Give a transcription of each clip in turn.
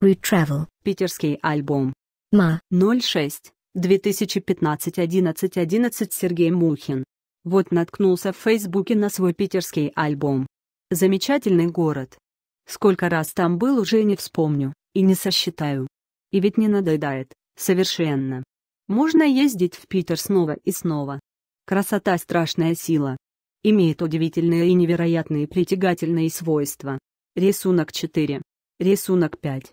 We travel. Питерский альбом. МА. 06. 2015 11 11 Сергей Мухин. Вот наткнулся в Фейсбуке на свой питерский альбом. Замечательный город. Сколько раз там был уже не вспомню, и не сосчитаю. И ведь не надоедает, совершенно. Можно ездить в Питер снова и снова. Красота – страшная сила. Имеет удивительные и невероятные притягательные свойства. Рисунок 4. Рисунок 5.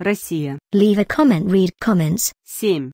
Россия. Leave a comment, read comments. 7.